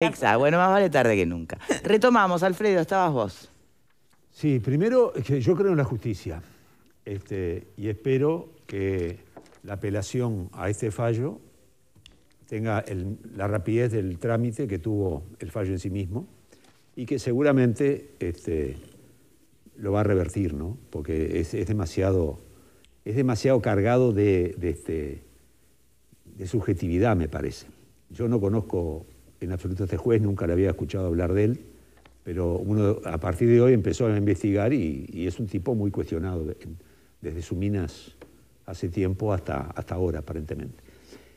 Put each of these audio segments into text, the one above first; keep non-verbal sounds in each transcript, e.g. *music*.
Exacto, bueno, más vale tarde que nunca. Retomamos, Alfredo, estabas vos. Sí, primero, yo creo en la justicia este, y espero que la apelación a este fallo tenga la rapidez del trámite que tuvo el fallo en sí mismo y que seguramente este, lo va a revertir, ¿no? Porque es, demasiado, es demasiado cargado este, de subjetividad, me parece. Yo no conozco en absoluto este juez, nunca le había escuchado hablar de él, pero uno a partir de hoy empezó a investigar y, es un tipo muy cuestionado desde su minas hace tiempo hasta, hasta ahora, aparentemente.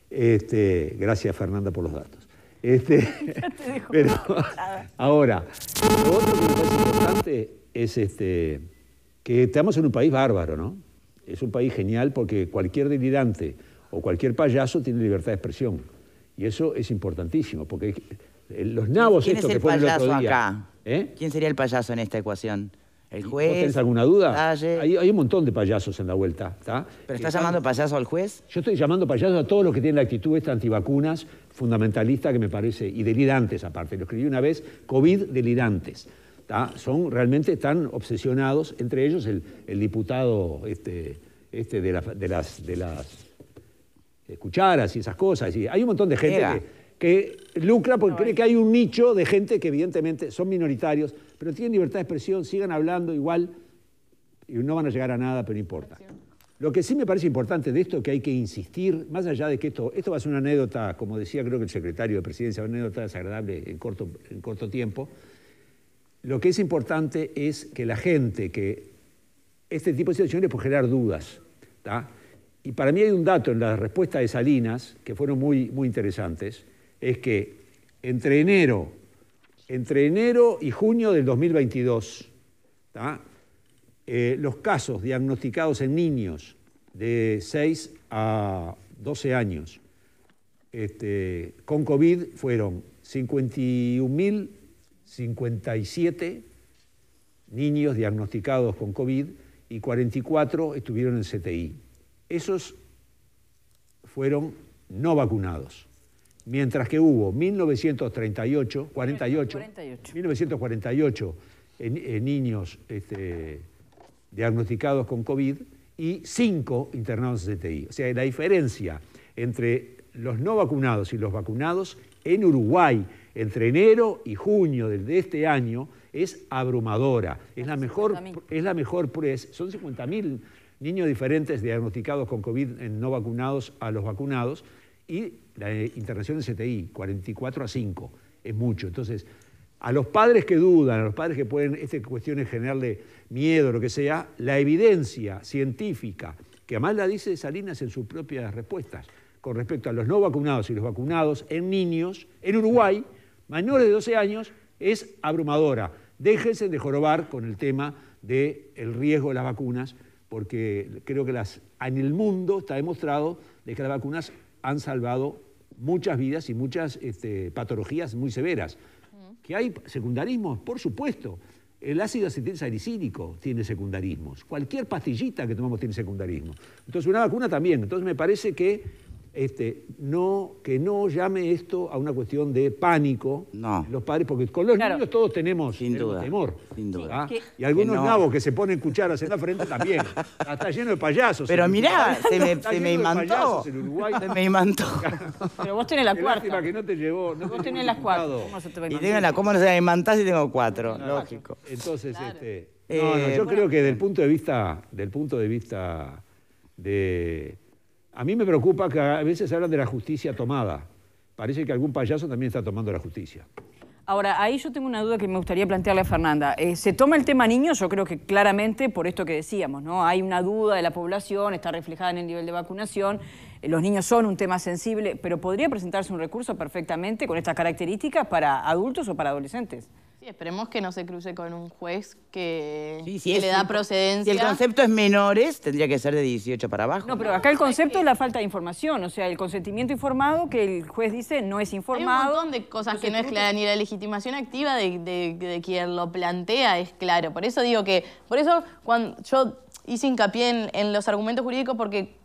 Este, gracias, Fernanda, por los datos. Este, *laughs* *laughs* *laughs* ahora, lo otro que me importante es este, que estamos en un país bárbaro, ¿no? Es un país genial porque cualquier delirante o cualquier payaso tiene libertad de expresión. Y eso es importantísimo, porque eh, los nabos ¿Quién estos que fueron el otro acá? ¿eh? ¿Quién sería el payaso en esta ecuación? ¿El juez? alguna duda? Hay, un montón de payasos en la vuelta. ¿Pero estás llamando payaso al juez? Yo estoy llamando payaso a todos los que tienen la actitud esta antivacunas, fundamentalista que me parece, y delirantes aparte. Lo escribí una vez, COVID delirantes. Son realmente tan obsesionados, entre ellos el, diputado este, este De las cucharas y esas cosas. Y hay un montón de gente que, lucra porque cree que hay un nicho de gente que evidentemente son minoritarios, pero tienen libertad de expresión, sigan hablando igual y no van a llegar a nada, pero importa. Lo que sí me parece importante de esto, que hay que insistir, más allá de que esto, esto va a ser una anécdota, como decía creo que el secretario de Presidencia, una anécdota desagradable en corto, en corto tiempo, lo que es importante es que la gente, que este tipo de situaciones puede generar dudas, y para mí hay un dato en las respuestas de Salinas, que fueron muy, muy interesantes, es que entre enero, entre enero y junio del 2022, eh, los casos diagnosticados en niños de 6 a 12 años este, con COVID fueron 51.057 niños diagnosticados con COVID y 44 estuvieron en CTI esos fueron no vacunados. Mientras que hubo 1938, 48, 1948 niños este, diagnosticados con COVID y 5 internados en CTI. O sea, la diferencia entre los no vacunados y los vacunados en Uruguay entre enero y junio de este año es abrumadora. Es la mejor, es la mejor son 50.000 niños diferentes diagnosticados con COVID en no vacunados a los vacunados, y la eh, internación de CTI, 44 a 5, es mucho. Entonces, a los padres que dudan, a los padres que pueden cuestión cuestiones generarle miedo, lo que sea, la evidencia científica, que además la dice Salinas en sus propias respuestas, con respecto a los no vacunados y los vacunados en niños, en Uruguay, menores de 12 años, es abrumadora. Déjense de jorobar con el tema del riesgo de las vacunas, porque creo que en el mundo está demostrado de que las vacunas han salvado muchas vidas y muchas este, patologías muy severas. Mm. ¿Que hay secundarismos? Por supuesto. El ácido acetilsalicílico tiene secundarismos. Cualquier pastillita que tomamos tiene secundarismo. Entonces, una vacuna también. Entonces, me parece que este, no, que no llame esto a una cuestión de pánico no. los padres, porque con los niños todos tenemos, temor. Sin duda. ¿Ah? Y algunos nabos que se ponen cucharas en la frente también. Está lleno de payasos. Pero mirá, se me, se me imantó. Se me imantó. Pero vos tenés la cuarta. que no te llevó. No vos tenés las cuatro. Y tengo la, ¿cómo no se me si tengo cuatro? Lógico. Entonces, este, no, eh, yo creo que desde el punto de vista, del punto de vista de a mí me preocupa que a veces hablan de la justicia tomada. Parece que algún payaso también está tomando la justicia. Ahora, ahí yo tengo una duda que me gustaría plantearle a Fernanda. Eh, ¿Se toma el tema niños? Yo creo que claramente por esto que decíamos, ¿no? Hay una duda de la población, está reflejada en el nivel de vacunación, eh, los niños son un tema sensible, pero podría presentarse un recurso perfectamente con estas características para adultos o para adolescentes. Sí, esperemos que no se cruce con un juez que, le da procedencia. Si el concepto es menores, tendría que ser de 18 para abajo. No, pero acá el concepto es la falta de información, o sea, el consentimiento informado que el juez dice no es informado. Hay un montón de cosas que no es clara, ni la legitimación activa de, quien lo plantea es claro. Por eso digo que, por eso cuando yo hice hincapié en, los argumentos jurídicos porque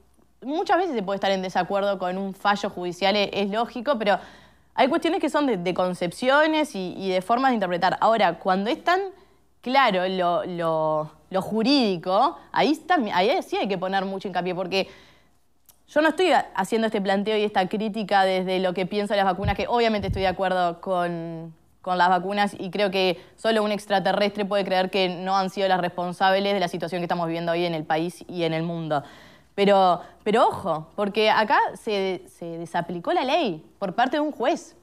muchas veces se puede estar en desacuerdo con un fallo judicial, e, es lógico, pero hay cuestiones que son de, concepciones y, de formas de interpretar. Ahora, cuando es tan claro lo, jurídico, ahí, sí hay que poner mucho hincapié, porque yo no estoy haciendo este planteo y esta crítica desde lo que pienso de las vacunas, que obviamente estoy de acuerdo con, con las vacunas y creo que solo un extraterrestre puede creer que no han sido las responsables de la situación que estamos viviendo hoy en el país y en el mundo. Pero, pero ojo, porque acá se, se, desaplicó la ley por parte de un juez.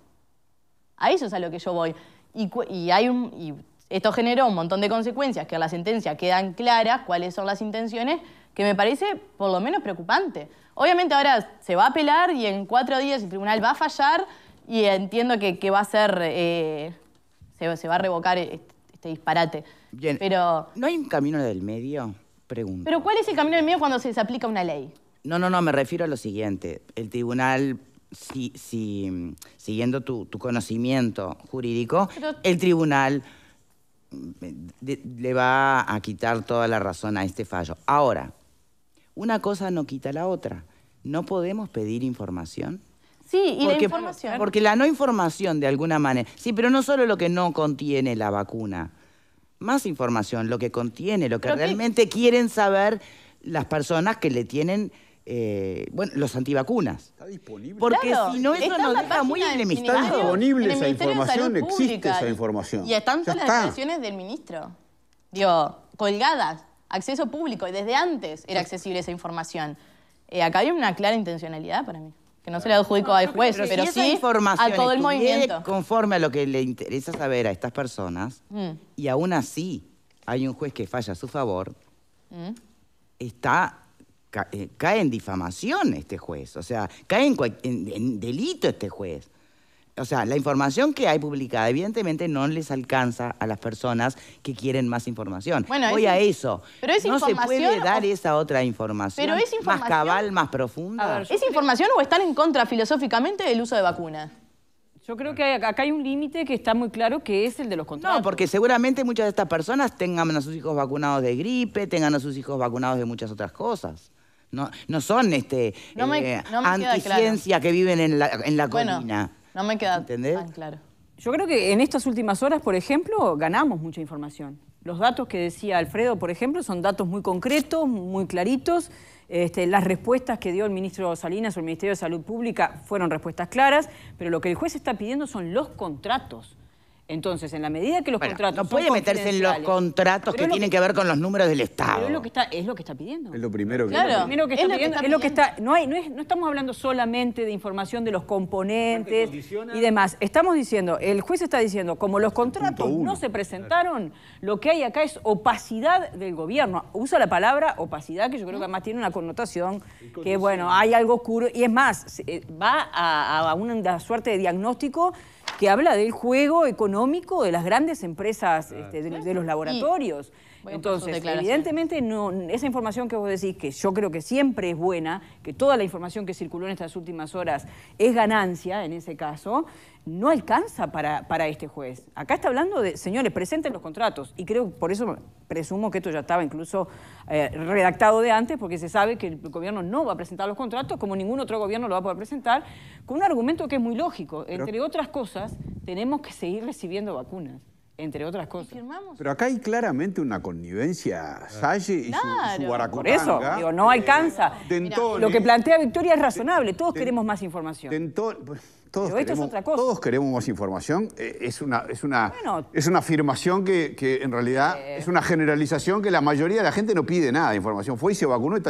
A eso es a lo que yo voy. Y, hay un, y esto generó un montón de consecuencias que a la sentencia quedan claras cuáles son las intenciones, que me parece por lo menos preocupante. Obviamente ahora se va a apelar y en cuatro días el tribunal va a fallar y entiendo que, va a ser, eh, se, va a revocar este, este disparate. Pero... ¿No hay un camino del medio? ¿Pero cuál es el camino del miedo cuando se aplica una ley? No, no, no, me refiero a lo siguiente. El tribunal, si, siguiendo tu, conocimiento jurídico, el tribunal mm, le va a quitar toda la razón a este fallo. Ahora, una cosa no quita la otra. ¿No podemos pedir información? Sí, y la información. Porque la no información, de alguna manera. Sí, pero no solo lo que no contiene la vacuna más información, lo que contiene, lo que realmente quieren saber las personas que le tienen... Eh, bueno, los antivacunas. Está disponible. Porque si no, eso nos deja muy enemistados. Está disponible esa información, existe esa información. Y están todas las declaraciones del ministro. Digo, colgadas, acceso público, y desde antes era accesible esa información. Eh, acá hay una clara intencionalidad para mí que no se le adjudicó al juez, pero, todo el Conforme a lo que le interesa saber a estas personas, mm. y aún así hay un juez que falla a su favor, mm. está eh, cae en difamación este juez, o sea, cae en delito este juez o sea, la información que hay publicada evidentemente no les alcanza a las personas que quieren más información. Voy a eso. Pero es no se puede dar esa otra información, más cabal, más profunda. ¿Es información o están en contra filosóficamente del uso de vacunas? Yo creo que acá hay un límite que está muy claro que es el de los contratos. No, porque seguramente muchas de estas personas tengan a sus hijos vacunados de gripe, tengan a sus hijos vacunados de muchas otras cosas. No, no son este eh, anticiencia que viven en la, en la no me queda tan claro. Yo creo que en estas últimas horas, por ejemplo, ganamos mucha información. Los datos que decía Alfredo, por ejemplo, son datos muy concretos, muy claritos. Este, las respuestas que dio el ministro Salinas o el Ministerio de Salud Pública fueron respuestas claras, pero lo que el juez está pidiendo son los contratos. Entonces, en la medida que los contratos. No puede meterse en los contratos que, tienen que ver con los números del Estado. Pero es lo que está, es lo que está pidiendo. Es lo primero que, está, pidiendo, Es lo que está. No, estamos hablando solamente de información de los componentes y demás. Estamos diciendo, el juez está diciendo, como los contratos no se presentaron, lo que hay acá es opacidad del gobierno. Usa la palabra opacidad, que yo creo que además tiene una connotación que, bueno, hay algo oscuro. Y es más, eh, va a una suerte de diagnóstico que habla del juego económico de las grandes empresas este, de, los laboratorios. Pues, Entonces, evidentemente, esa información que vos decís, que yo creo que siempre es buena, que toda la información que circuló en estas últimas horas es ganancia en ese caso, no alcanza para, este juez. Acá está hablando de, señores, presenten los contratos. Y creo, por eso presumo que esto ya estaba incluso eh, redactado de antes, porque se sabe que el gobierno no va a presentar los contratos, como ningún otro gobierno lo va a poder presentar, con un argumento que es muy lógico. Entre otras cosas, tenemos que seguir recibiendo vacunas entre otras cosas. Pero acá hay claramente una connivencia Salle y su, su Por eso, digo, no alcanza. Lo que plantea Victoria es razonable, todos queremos más información. Todos, queremos, más otra cosa. todos queremos información. Eh, es, una, es, una, es una afirmación que, que en realidad es una generalización que la mayoría de la gente no pide nada de información. Fue y se vacunó y está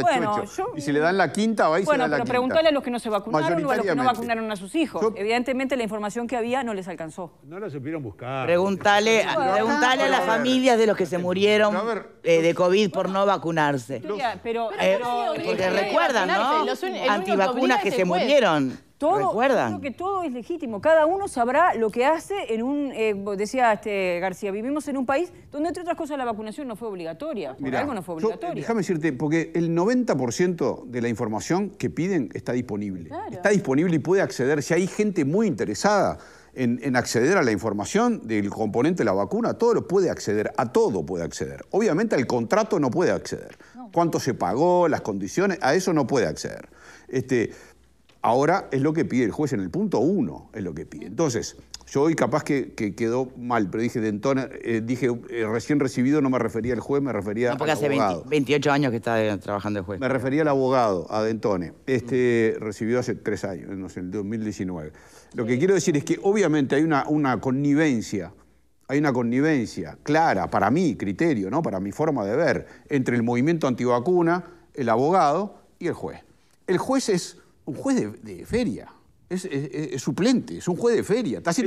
Y si le dan la quinta, va y irse se la quinta. Bueno, pero pregúntale a los que no se vacunaron o a los que no vacunaron a sus hijos. Evidentemente la información que había no les alcanzó. No la supieron buscar. Pregúntale, pregúntale a las familias de los que se murieron eh, de COVID por no vacunarse. Pero, eh, porque recuerdan, ¿no? Antivacunas que se murieron. Todo, Creo que todo es legítimo. Cada uno sabrá lo que hace en un... Eh, decía este García, vivimos en un país donde, entre otras cosas, la vacunación no fue obligatoria. Mirá, algo no fue obligatoria. déjame decirte, porque el 90% de la información que piden está disponible. Está disponible y puede acceder. Si hay gente muy interesada en, acceder a la información del componente de la vacuna, todo lo puede acceder, a todo puede acceder. Obviamente al contrato no puede acceder. Cuánto se pagó, las condiciones, a eso no puede acceder. Este, Ahora es lo que pide el juez en el punto uno, es lo que pide. Entonces, yo hoy capaz que, quedó mal, pero dije Dentone, eh, dije eh, recién recibido, no me refería al juez, me refería no, porque hace 28 años que está eh, trabajando el juez. Me refería al abogado, a Dentone. Este recibió hace tres años, no sé, en el 2019. Lo que quiero decir es que obviamente hay una, connivencia, hay una connivencia clara, para mí, criterio, ¿no? para mi forma de ver, entre el movimiento antivacuna, el abogado y el juez. El juez es un juez de, feria. Es, suplente, es un juez de feria. Está es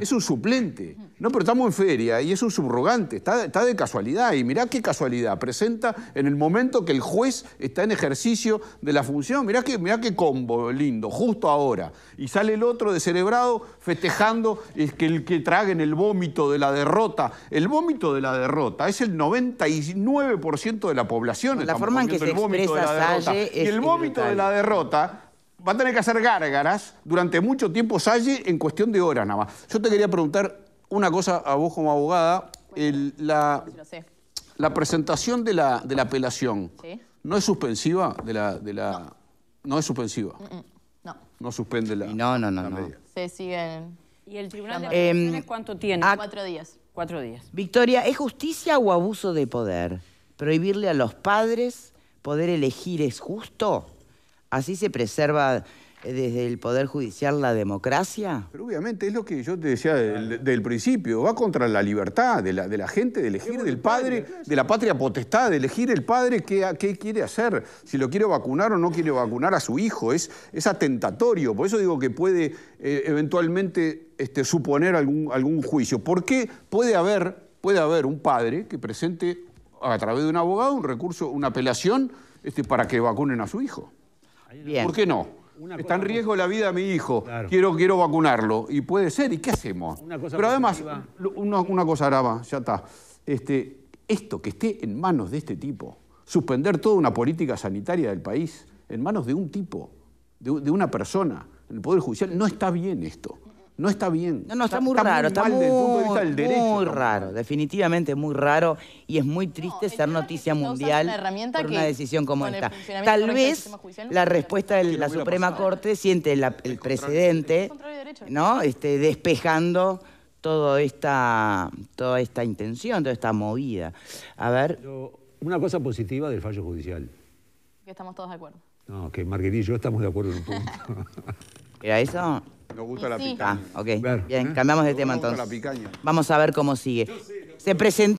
Es un suplente. No, pero estamos en feria y es un subrogante. Está, de casualidad. Y mirá qué casualidad. Presenta en el momento que el juez está en ejercicio de la función. Mirá qué, qué combo lindo, justo ahora. Y sale el otro de festejando es que el que en el vómito de la derrota. El vómito de la derrota es el 99% de la población. La forma en que se expresa Y el vómito de la derrota va a tener que hacer gárgaras durante mucho tiempo Salle en cuestión de horas nada más. Yo te quería preguntar una cosa a vos como abogada. la, presentación de la, apelación, ¿no es suspensiva? De la, no. no es suspensiva. Mm, mm. No. suspende la. No, no, no. no. Se siguen. ¿Y el tribunal de apelaciones em, cuánto tiene? Cuatro días. Cuatro días. Victoria, ¿es justicia o abuso de poder? ¿Prohibirle a los padres poder elegir es justo? ¿Así se preserva eh, desde el Poder Judicial la democracia? Pero obviamente es lo que yo te decía del, principio, va contra la libertad de la, gente de elegir, del padre, de la patria potestad, de elegir el padre qué, quiere hacer, si lo quiere vacunar o no quiere vacunar a su hijo, es, atentatorio, por eso digo que puede eh, eventualmente este, suponer algún, juicio. ¿Por qué puede haber, puede haber un padre que presente a través de un abogado un recurso, una apelación este, para que vacunen a su hijo? ¿Por qué no? Está en riesgo la vida de mi hijo. Quiero, quiero vacunarlo. Y puede ser. ¿Y qué hacemos? Pero además, una, cosa grave, ya está. Este, esto que esté en manos de este tipo, suspender toda una política sanitaria del país, en manos de un tipo, de, de una persona, en el Poder Judicial, no está bien esto no está bien. No, no, está, muy raro, muy, raro, definitivamente muy raro y es muy triste ser noticia mundial una por una decisión como esta. Tal vez la respuesta de la Suprema Corte siente el, precedente, ¿no? Este, despejando toda esta, toda esta intención, toda esta movida. A ver. una cosa positiva del fallo judicial. Que estamos todos de acuerdo. No, que Marguerite y yo estamos de acuerdo en un punto. *laughs* ¿Era eso? Nos gusta la picaña. Ah, ok. Bien, ¿Eh? cambiamos de tema entonces. Nos gusta la picaña. Vamos a ver cómo sigue. Se presentó.